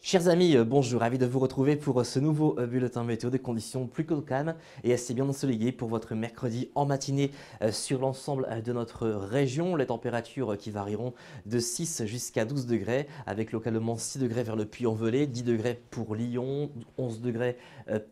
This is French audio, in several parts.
Chers amis, euh, bonjour, ravi de vous retrouver pour euh, ce nouveau euh, bulletin météo des conditions plus que calmes et assez bien ensoleillées pour votre mercredi en matinée sur l'ensemble de notre région. Les températures qui varieront de 6 jusqu'à 12 degrés avec localement 6 degrés vers le Puy-en-Velay, 10 degrés pour Lyon, 11 degrés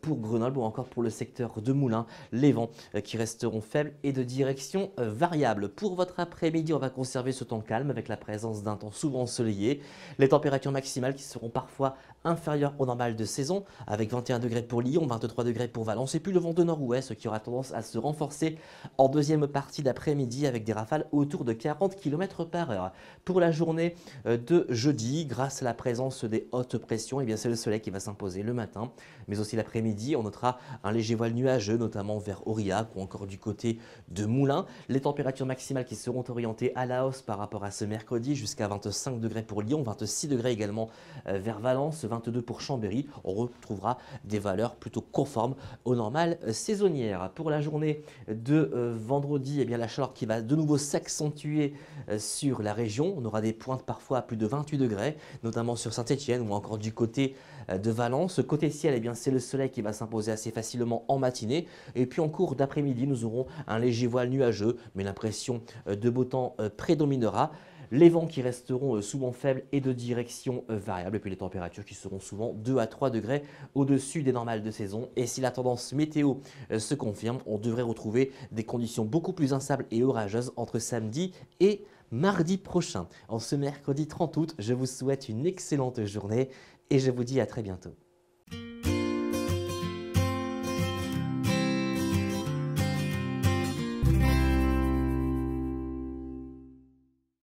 pour Grenoble ou encore pour le secteur de Moulins. Les vents qui resteront faibles et de direction variable. Pour votre après-midi, on va conserver ce temps calme avec la présence d'un temps souvent ensoleillé. Les températures maximales qui seront parfois inférieure inférieur au normal de saison, avec 21 degrés pour Lyon, 23 degrés pour Valence et puis le vent de nord-ouest qui aura tendance à se renforcer en deuxième partie d'après-midi avec des rafales autour de 40 km par heure. Pour la journée euh, de jeudi, grâce à la présence des hautes pressions, et eh bien c'est le soleil qui va s'imposer le matin, mais aussi l'après-midi, on notera un léger voile nuageux, notamment vers Aurillac ou encore du côté de Moulins. Les températures maximales qui seront orientées à la hausse par rapport à ce mercredi, jusqu'à 25 degrés pour Lyon, 26 degrés également euh, vers Valence, 22 pour Chambéry. On retrouvera des valeurs plutôt conformes aux normales saisonnières. Pour la journée de euh, vendredi, Et eh bien, la chaleur qui va de nouveau s'accentuer euh, sur la région. On aura des pointes parfois à plus de 28 degrés, notamment sur Saint-Etienne ou encore du côté euh, de Valence. Côté ciel, eh bien, c'est le soleil qui va s'imposer assez facilement en matinée. Et puis en cours d'après-midi, nous aurons un léger voile nuageux, mais l'impression de beau temps prédominera les vents qui resteront euh, souvent faibles et de direction euh, variable, et puis les températures qui seront souvent 2 à 3 degrés au-dessus des normales de saison. Et si la tendance météo euh, se confirme, on devrait retrouver des conditions beaucoup plus instables et orageuses entre samedi et mardi prochain. En ce mercredi 30 août, je vous souhaite une excellente journée et je vous dis à très bientôt.